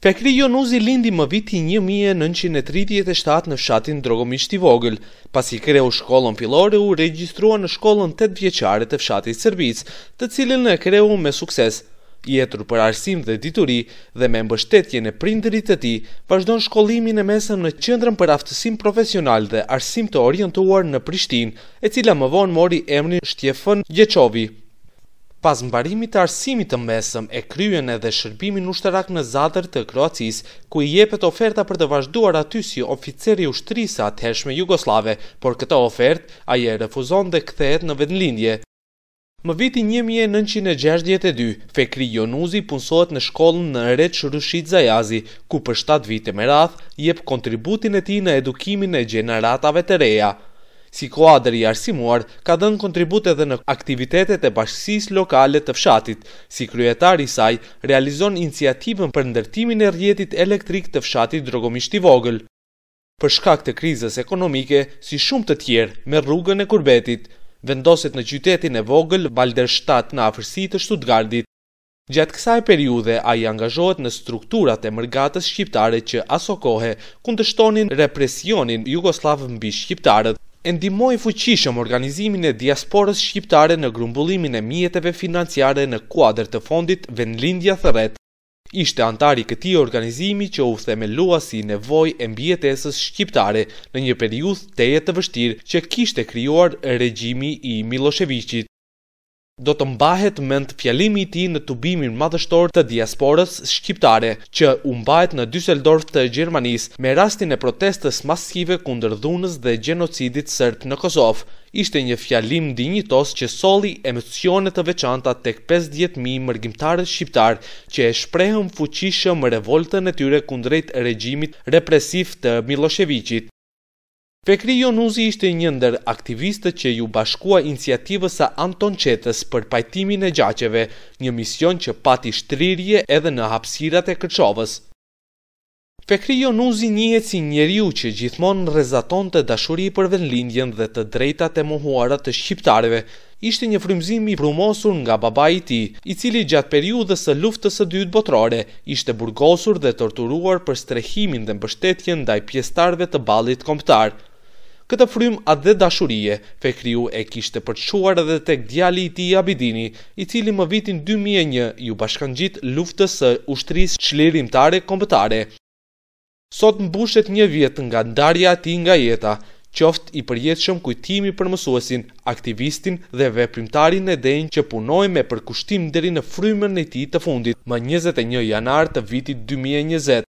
Fekri Jonuzi lindi më viti 1937 në fshatin Drogomisht i Vogël, pasi kreu shkollën filore u regjistrua në shkollën 8 vjeqare të fshatit Sërbic, të cilin e kreu me sukses. Jetur për arsim dhe dituri dhe me mbështetje në prindërit të ti, vazhdon shkollimin e mesëm në qëndrën për aftësim profesional dhe arsim të orientuar në Prishtin, e cila më vonë mori emrin Shtjefën Gjeqovi. Pas mbarimit të arsimit të mesëm e kryen edhe shërbimin ushtarak në zadër të Kroacis, ku i jepet oferta për të vazhduar aty si oficeri ushtrisa të heshme Jugoslave, por këta ofert a je refuzon dhe këthehet në vendlindje. Më viti 1962, Fekri Jonuzi punsohet në shkollën në Reç Rushit Zajazi, ku për 7 vite me radh jep kontributin e tij në edukimin e gjeneratave të reja. Si kuadër i arsimuar, ka dhënë kontribut edhe në aktivitetet e bashkësis lokale të fshatit. Si kryetar i saj, realizon iniciativën për ndërtimin e rjetit elektrik të fshatit drogomishti vogël. Për shkak të krizës ekonomike, si shumë të tjerë, me rrugën e kurbetit, vendoset në qytetin e vogël Valderstadt në afërsi të Stuttgartit. Gjatë kësaj periude, a i angazhohet në strukturat e mërgatës shqiptare që aso kohe, kundështonin represionin Jugoslavë mbi shqiptarët e ndimoj fuqishëm organizimin e diasporës shqiptare në grumbullimin e mjetëve financiare në kuadrë të fondit Venlindja Thëret. Ishte antari këti organizimi që u themelua si nevoj e mbjetesës shqiptare në një periuth të jetë të vështirë që kishte kryuar regjimi i Miloševiqit do të mbahet mend fjalimi i tij në tubimin madhështor të diasporës shqiptare që u mbahet në Düsseldorf të Gjermanisë me rastin e protestës masive kundër dhunës dhe gjenocidit serb në Kosovë. Ishte një fjalim dinjitos që solli emocione të veçanta tek 50.000 mërgjimtarë shqiptar që e shprehën fuqishëm revoltën e tyre kundrejt regjimit represiv të Miloševićit. Fekri Jonuzi ishte një ndër aktivistët që ju bashkua iniciativës a Anton Qetës për pajtimin e gjaqeve, një mision që pati shtrirje edhe në hapsirat e këtëshovës. Fekri Jonuzi njëhet si njeriu që gjithmonë rezaton të dashuri për vendlindjen dhe të drejtat e muhuarat të shqiptarëve, ishte një frymëzim i prumosur nga baba i tij, i cili gjatë periudhës së luftës së dytë botërore ishte burgosur dhe torturuar për strehimin dhe mbështetjen ndaj pjesëtarëve të ballit kombëtar këtë frym atë dhe dashurie, Fekriu e kishte përquar edhe tek djali i ti Abidini, i cili më vitin 2001 ju bashkan gjitë luftës së ushtrisë qlerimtare kompëtare. Sot mbushet një vjetë nga ndarja ti nga jeta, qoft i shumë kujtimi për mësuesin, aktivistin dhe veprimtarin e denjë që punoj me përkushtim deri në frymën e ti të fundit, më 21 janar të vitit 2020.